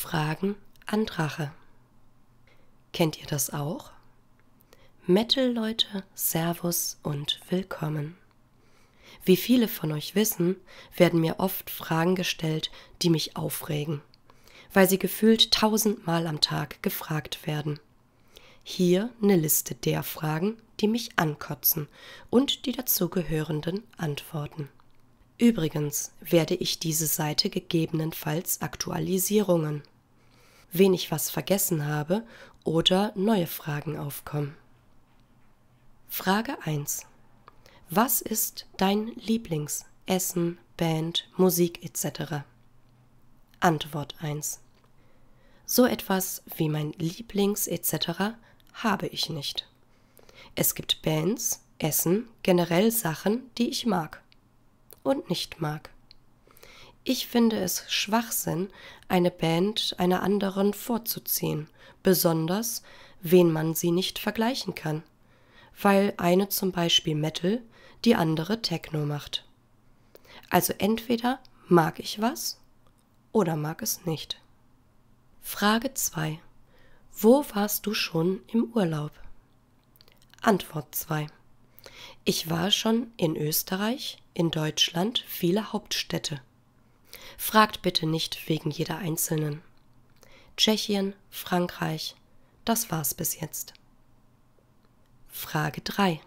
Fragen an Drache. Kennt ihr das auch? Metal-Leute, Servus und Willkommen. Wie viele von euch wissen, werden mir oft Fragen gestellt, die mich aufregen, weil sie gefühlt tausendmal am Tag gefragt werden. Hier eine Liste der Fragen, die mich ankotzen und die dazugehörenden Antworten. Übrigens werde ich diese Seite gegebenenfalls Aktualisierungen wenig was vergessen habe oder neue Fragen aufkommen. Frage 1. Was ist dein Lieblingsessen, Band, Musik etc.? Antwort 1. So etwas wie mein Lieblings etc. habe ich nicht. Es gibt Bands, Essen, generell Sachen, die ich mag und nicht mag. Ich finde es Schwachsinn, eine Band einer anderen vorzuziehen, besonders wen man sie nicht vergleichen kann, weil eine zum Beispiel Metal, die andere Techno macht. Also entweder mag ich was oder mag es nicht. Frage 2. Wo warst du schon im Urlaub? Antwort 2. Ich war schon in Österreich, in Deutschland viele Hauptstädte. Fragt bitte nicht wegen jeder einzelnen. Tschechien, Frankreich, das war's bis jetzt. Frage 3.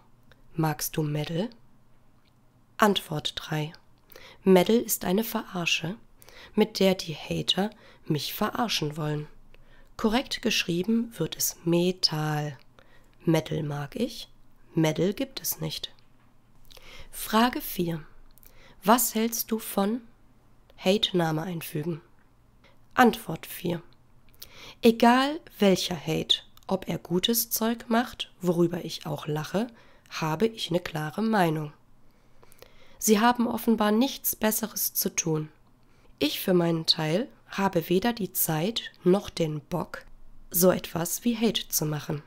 Magst du Meddel? Antwort 3. Meddel ist eine Verarsche, mit der die Hater mich verarschen wollen. Korrekt geschrieben wird es Metal. Metal mag ich, Metal gibt es nicht. Frage 4. Was hältst du von Hate-Name einfügen. Antwort 4. Egal welcher Hate, ob er gutes Zeug macht, worüber ich auch lache, habe ich eine klare Meinung. Sie haben offenbar nichts Besseres zu tun. Ich für meinen Teil habe weder die Zeit noch den Bock, so etwas wie Hate zu machen.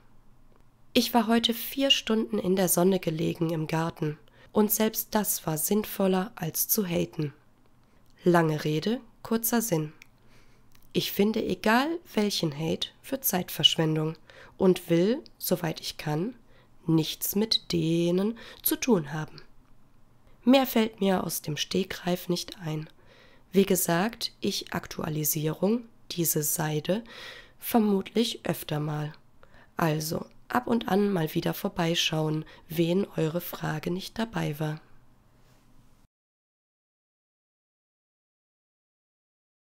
Ich war heute vier Stunden in der Sonne gelegen im Garten, und selbst das war sinnvoller als zu haten. Lange Rede, kurzer Sinn. Ich finde egal welchen Hate für Zeitverschwendung und will, soweit ich kann, nichts mit denen zu tun haben. Mehr fällt mir aus dem Stegreif nicht ein. Wie gesagt, ich Aktualisierung, diese Seide, vermutlich öfter mal. Also ab und an mal wieder vorbeischauen, wen eure Frage nicht dabei war.